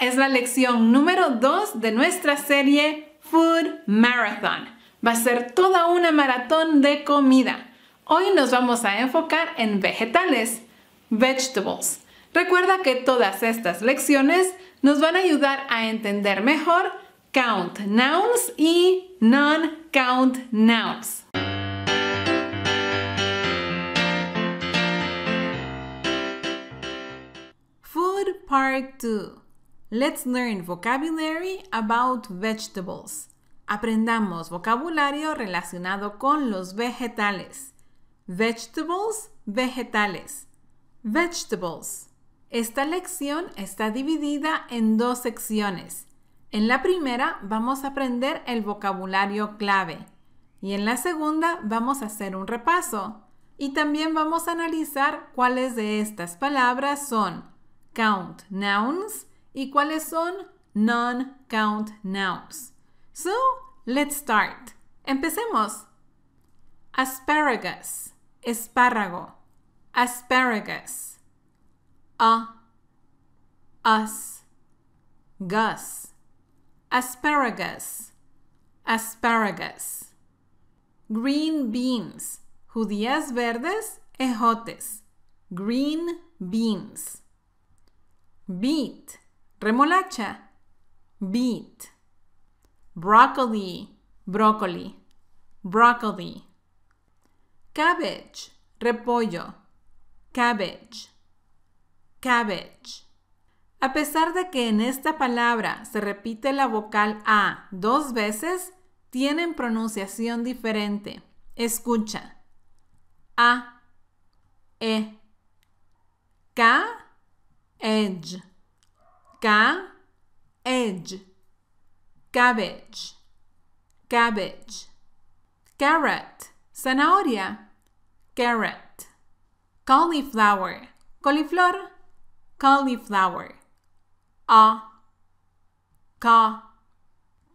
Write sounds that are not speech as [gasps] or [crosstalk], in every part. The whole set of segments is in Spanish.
es la lección número 2 de nuestra serie Food Marathon. Va a ser toda una maratón de comida. Hoy nos vamos a enfocar en vegetales, vegetables. Recuerda que todas estas lecciones nos van a ayudar a entender mejor count nouns y non-count nouns. Food Part 2 Let's learn vocabulary about vegetables. Aprendamos vocabulario relacionado con los vegetales. Vegetables, vegetales. Vegetables. Esta lección está dividida en dos secciones. En la primera vamos a aprender el vocabulario clave y en la segunda vamos a hacer un repaso. Y también vamos a analizar cuáles de estas palabras son count nouns, ¿Y cuáles son? Non-count nouns. So, let's start. Empecemos. Asparagus, espárrago. Asparagus. A, us, gus. Asparagus, asparagus. Green beans, judías verdes, ejotes. Green beans. Beet, remolacha, beet, broccoli, broccoli, broccoli, cabbage, repollo, cabbage, cabbage. A pesar de que en esta palabra se repite la vocal A dos veces, tienen pronunciación diferente. Escucha. A, E, K, edge. Ca edge, cabbage, cabbage. Carrot, zanahoria, carrot. Cauliflower, coliflor, cauliflower. A, ca,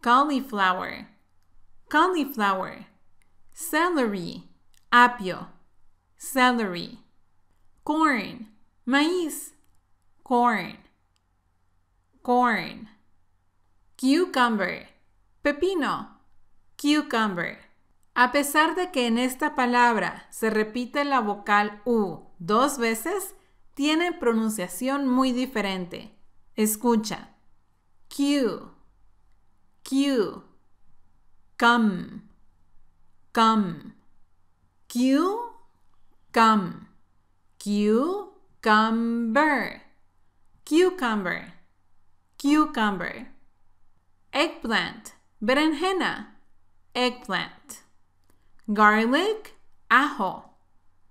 cauliflower, cauliflower. Celery, apio, celery. Corn, maíz, corn. corn, cucumber, pepino, cucumber. A pesar de que en esta palabra se repite la vocal U dos veces, tiene pronunciación muy diferente. Escucha. Q, Q, Cum. cum. Q, come, cucumber, cucumber cucumber. Eggplant, berenjena, eggplant. Garlic, ajo,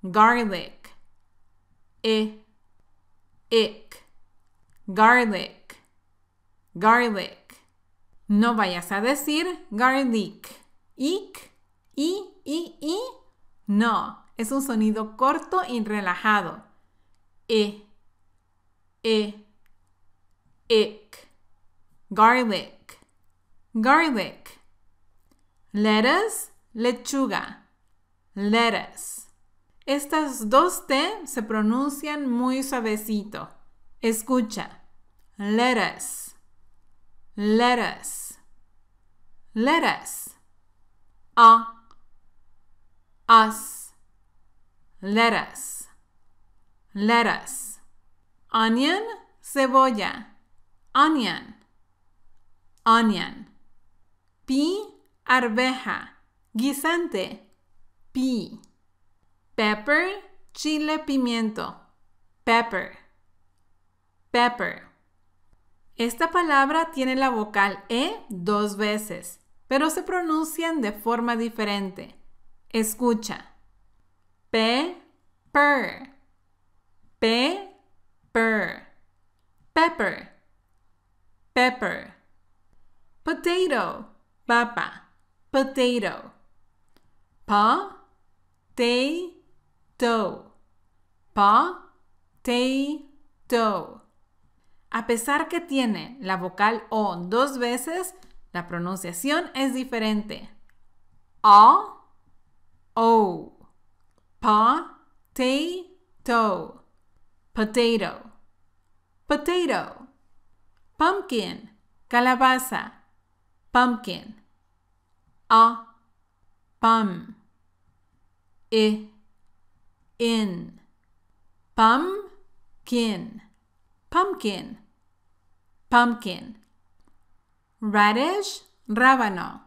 garlic. e, ick, garlic, garlic. No vayas a decir garlic, ick, i, i, i. No, es un sonido corto y relajado. e, e, ick garlic, garlic. Lettuce, lechuga, lettuce. Estas dos T se pronuncian muy suavecito. Escucha. Lettuce, lettuce, lettuce. A, us, lettuce, lettuce. Onion, cebolla, onion onion. pi, arveja. Guisante, pi, Pepper, chile pimiento. Pepper. Pepper. Esta palabra tiene la vocal E dos veces, pero se pronuncian de forma diferente. Escucha. Pe, per. Pe, per. Pepper. Pepper potato, papa, potato. pa, pa, te, te, to. A pesar que tiene la vocal O dos veces, la pronunciación es diferente. O, O, pa, to, potato, potato. Pumpkin, calabaza pumpkin, a, PUM i, in, pumpkin, pumpkin, pumpkin. Radish, rábano,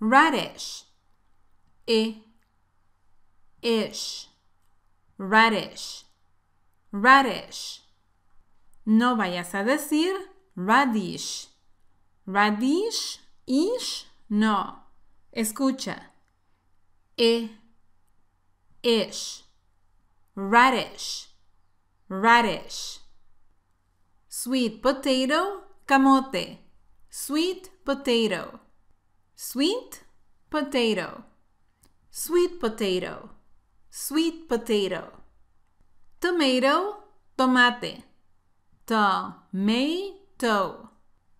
radish, e, ish, radish, radish. No vayas a decir radish, radish Ish, no. Escucha. E, ish. Radish, radish. Sweet potato, camote. Sweet potato. Sweet potato. Sweet potato. Sweet potato. Tomato, tomate. Tomato.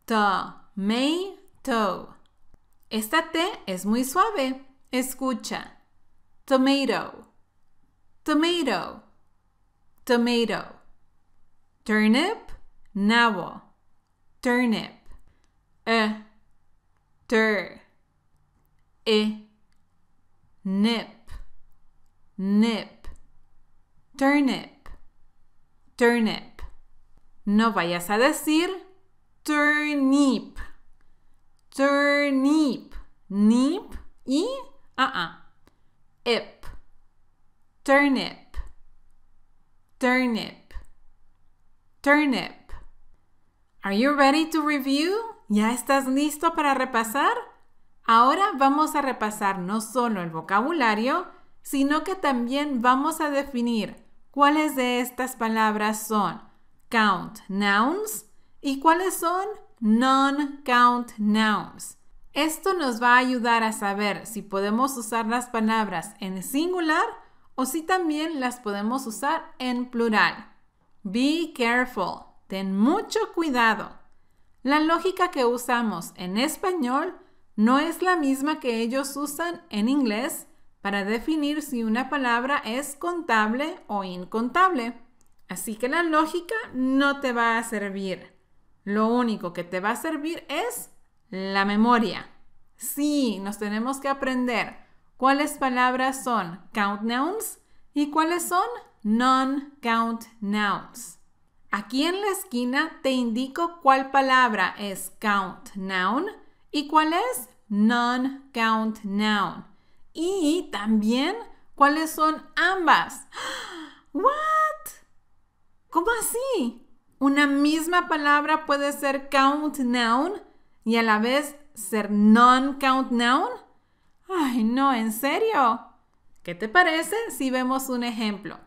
Tomato. Esta T es muy suave. Escucha. Tomato. Tomato. Tomato. Turnip. Nabo. Turnip. E. Tur. E. Nip. Nip. Turnip. Turnip. No vayas a decir turnip. Turnip. Nip y a uh Ip. Turnip. Turnip. Turnip. Are you ready to review? ¿Ya estás listo para repasar? Ahora vamos a repasar no solo el vocabulario, sino que también vamos a definir cuáles de estas palabras son count nouns y cuáles son non-count nouns. Esto nos va a ayudar a saber si podemos usar las palabras en singular o si también las podemos usar en plural. Be careful, ten mucho cuidado. La lógica que usamos en español no es la misma que ellos usan en inglés para definir si una palabra es contable o incontable. Así que la lógica no te va a servir. Lo único que te va a servir es la memoria. Sí, nos tenemos que aprender cuáles palabras son count nouns y cuáles son non-count nouns. Aquí en la esquina te indico cuál palabra es count noun y cuál es non-count noun. Y también cuáles son ambas. [gasps] ¿What? ¿Cómo así? Una misma palabra puede ser count noun y a la vez ser non-count noun. Ay, no, en serio. ¿Qué te parece si vemos un ejemplo?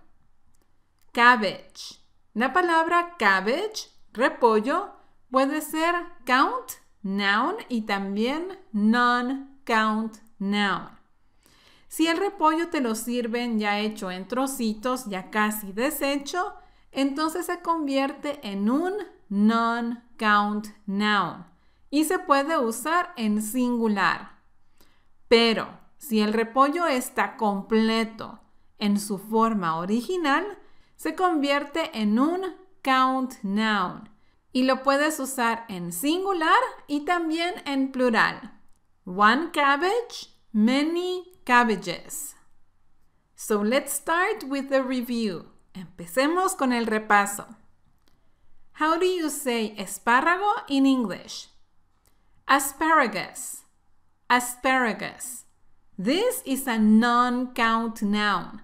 Cabbage. La palabra cabbage, repollo, puede ser count noun y también non-count noun. Si el repollo te lo sirven ya hecho en trocitos, ya casi deshecho, entonces se convierte en un non-count noun y se puede usar en singular. Pero si el repollo está completo en su forma original, se convierte en un count noun y lo puedes usar en singular y también en plural. One cabbage, many cabbages. So let's start with the review. Empecemos con el repaso. How do you say espárrago in English? Asparagus. Asparagus. This is a non-count noun.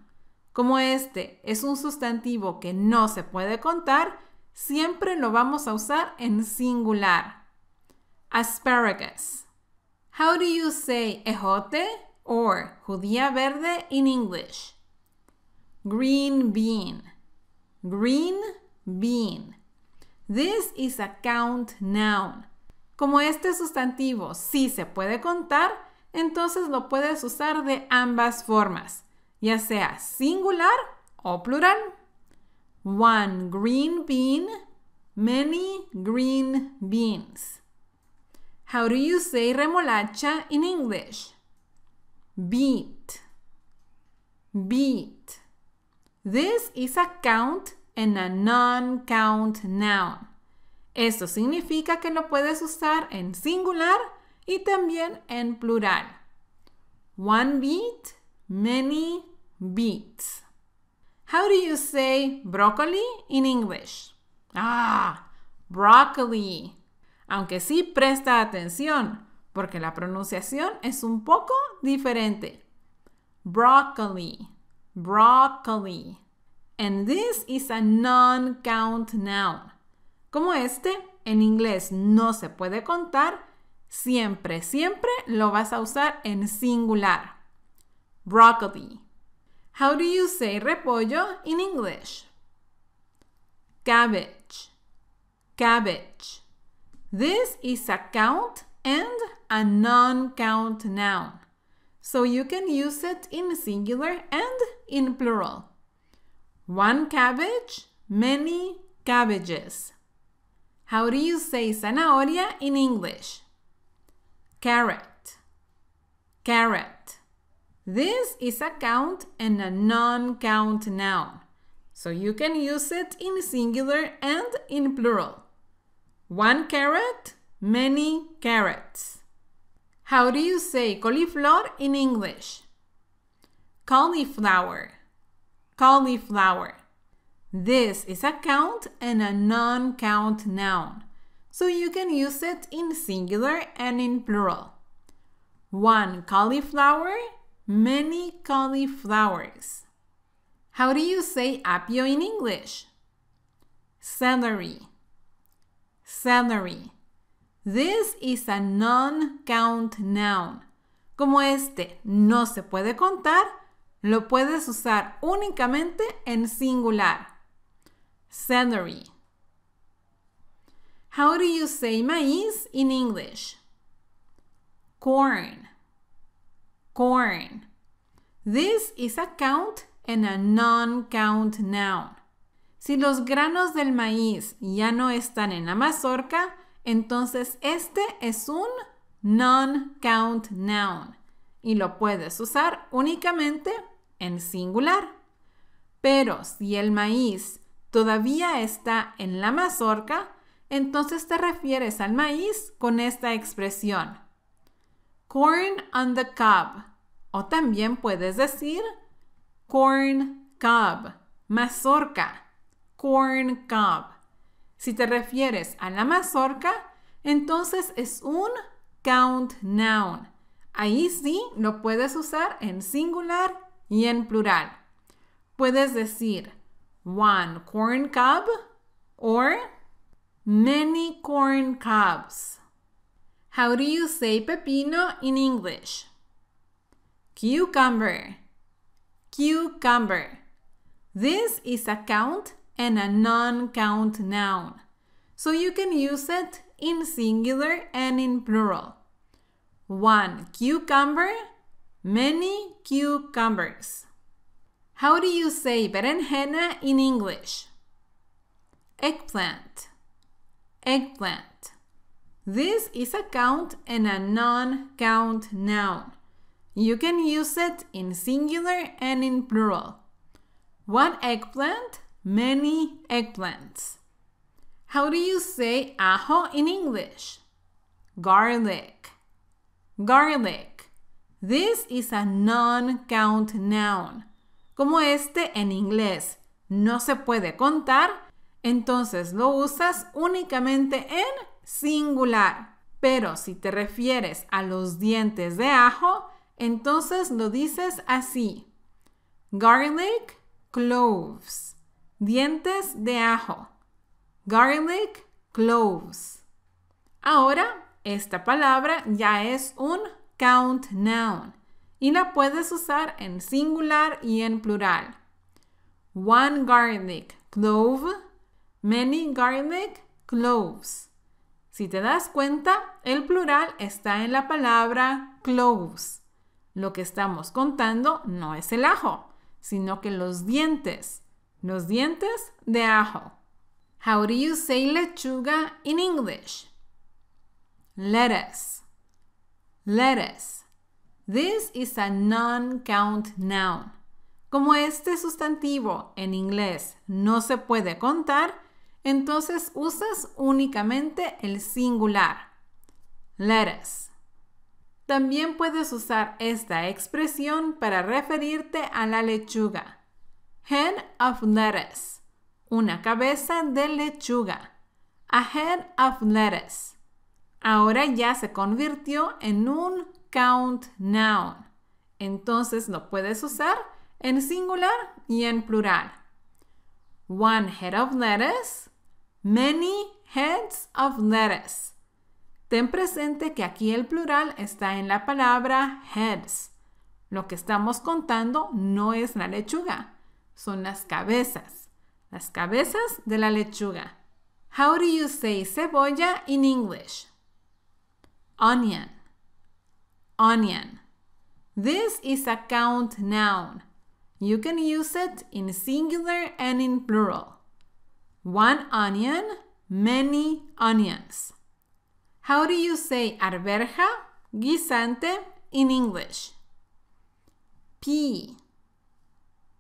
Como este es un sustantivo que no se puede contar, siempre lo vamos a usar en singular. Asparagus. How do you say ejote or judía verde in English? green bean. Green bean. This is a count noun. Como este sustantivo sí se puede contar, entonces lo puedes usar de ambas formas, ya sea singular o plural. One green bean, many green beans. How do you say remolacha in English? Beat. Beat. This is a count and a non-count noun. Esto significa que lo puedes usar en singular y también en plural. One beat, many beats. How do you say broccoli in English? Ah, broccoli. Aunque sí presta atención, porque la pronunciación es un poco diferente. Broccoli broccoli. And this is a non-count noun. Como este, en inglés no se puede contar, siempre, siempre lo vas a usar en singular. Broccoli. How do you say repollo in English? Cabbage. Cabbage. This is a count and a non-count noun. so you can use it in singular and in plural. One cabbage, many cabbages. How do you say zanahoria in English? Carrot, carrot. This is a count and a non-count noun, so you can use it in singular and in plural. One carrot, many carrots. How do you say cauliflower in English? Cauliflower. Cauliflower. This is a count and a non count noun, so you can use it in singular and in plural. One cauliflower, many cauliflowers. How do you say apio in English? Celery. Celery. This is a non-count noun. Como este no se puede contar, lo puedes usar únicamente en singular. Celery. How do you say maíz in English? Corn. Corn. This is a count and a non-count noun. Si los granos del maíz ya no están en la mazorca, entonces, este es un non-count noun y lo puedes usar únicamente en singular. Pero si el maíz todavía está en la mazorca, entonces te refieres al maíz con esta expresión. Corn on the cob. O también puedes decir corn cob, mazorca, corn cob. Si te refieres a la mazorca, entonces es un count noun. Ahí sí lo puedes usar en singular y en plural. Puedes decir one corn cob or many corn cobs. How do you say pepino in English? Cucumber. Cucumber. This is a count and a non-count noun. So you can use it in singular and in plural. One cucumber, many cucumbers. How do you say berenjena in English? Eggplant, eggplant. This is a count and a non-count noun. You can use it in singular and in plural. One eggplant, many eggplants. How do you say ajo in English? Garlic. Garlic. This is a non-count noun. Como este en inglés no se puede contar, entonces lo usas únicamente en singular. Pero si te refieres a los dientes de ajo, entonces lo dices así. Garlic cloves dientes de ajo, garlic cloves. Ahora, esta palabra ya es un count noun y la puedes usar en singular y en plural. One garlic clove, many garlic cloves. Si te das cuenta, el plural está en la palabra cloves. Lo que estamos contando no es el ajo, sino que los dientes, los dientes de ajo. How do you say lechuga in English? Lettuce. Lettuce. This is a non-count noun. Como este sustantivo en inglés no se puede contar, entonces usas únicamente el singular. Lettuce. También puedes usar esta expresión para referirte a la lechuga. Head of lettuce. Una cabeza de lechuga. A head of lettuce. Ahora ya se convirtió en un count noun. Entonces lo puedes usar en singular y en plural. One head of lettuce. Many heads of lettuce. Ten presente que aquí el plural está en la palabra heads. Lo que estamos contando no es la lechuga, son las cabezas. Las cabezas de la lechuga. How do you say cebolla in English? Onion. Onion. This is a count noun. You can use it in singular and in plural. One onion, many onions. How do you say arberja, guisante in English? Pea.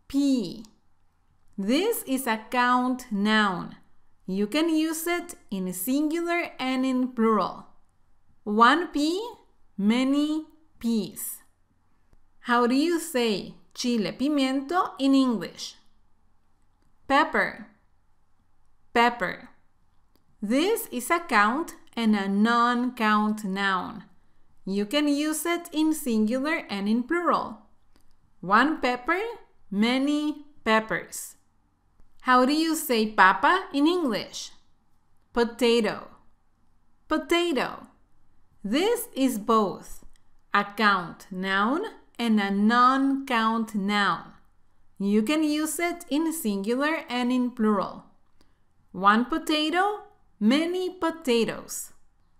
P. This is a count noun. You can use it in singular and in plural. One P, many P's. How do you say chile pimiento in English? Pepper. Pepper. This is a count and a non-count noun. You can use it in singular and in plural. One pepper, many peppers. How do you say papa in English? Potato. Potato. This is both a count noun and a non count noun. You can use it in singular and in plural. One potato, many potatoes.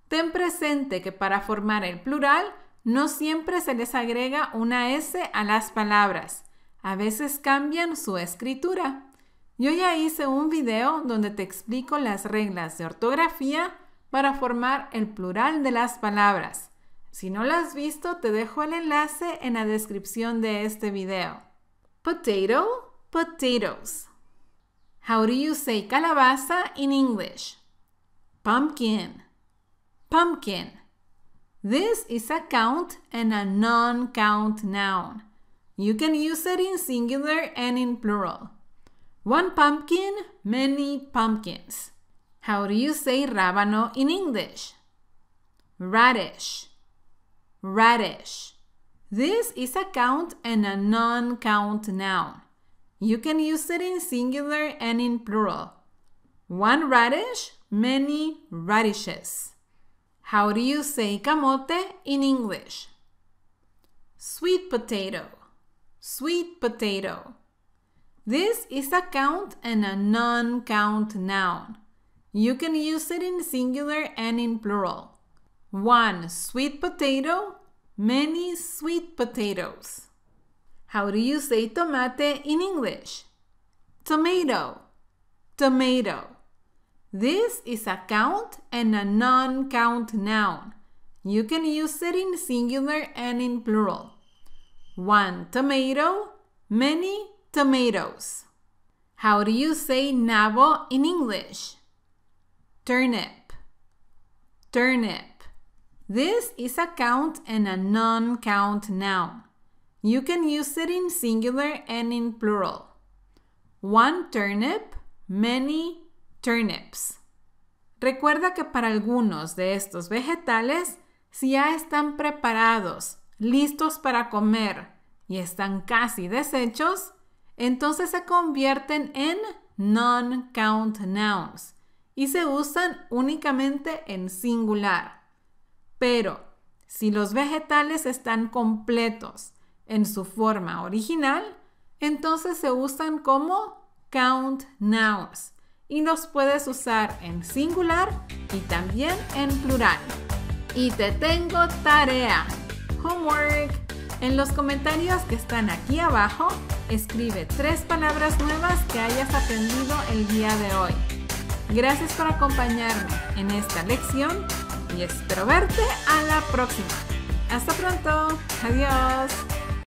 Ten presente que para formar el plural no siempre se les agrega una S a las palabras a veces cambian su escritura. Yo ya hice un video donde te explico las reglas de ortografía para formar el plural de las palabras. Si no las has visto, te dejo el enlace en la descripción de este video. Potato, potatoes. How do you say calabaza in English? Pumpkin, pumpkin. This is a count and a non-count noun. You can use it in singular and in plural. One pumpkin, many pumpkins. How do you say rábano in English? Radish. Radish. This is a count and a non-count noun. You can use it in singular and in plural. One radish, many radishes. How do you say camote in English? Sweet potato sweet potato. This is a count and a non-count noun. You can use it in singular and in plural. One sweet potato, many sweet potatoes. How do you say tomate in English? Tomato, tomato. This is a count and a non-count noun. You can use it in singular and in plural. One tomato, many tomatoes. How do you say nabo in English? Turnip, turnip. This is a count and a non-count noun. You can use it in singular and in plural. One turnip, many turnips. Recuerda que para algunos de estos vegetales si ya están preparados listos para comer y están casi deshechos, entonces se convierten en non-count nouns y se usan únicamente en singular. Pero si los vegetales están completos en su forma original, entonces se usan como count nouns y los puedes usar en singular y también en plural. Y te tengo tarea. En los comentarios que están aquí abajo, escribe tres palabras nuevas que hayas aprendido el día de hoy. Gracias por acompañarme en esta lección y espero verte a la próxima. Hasta pronto. Adiós.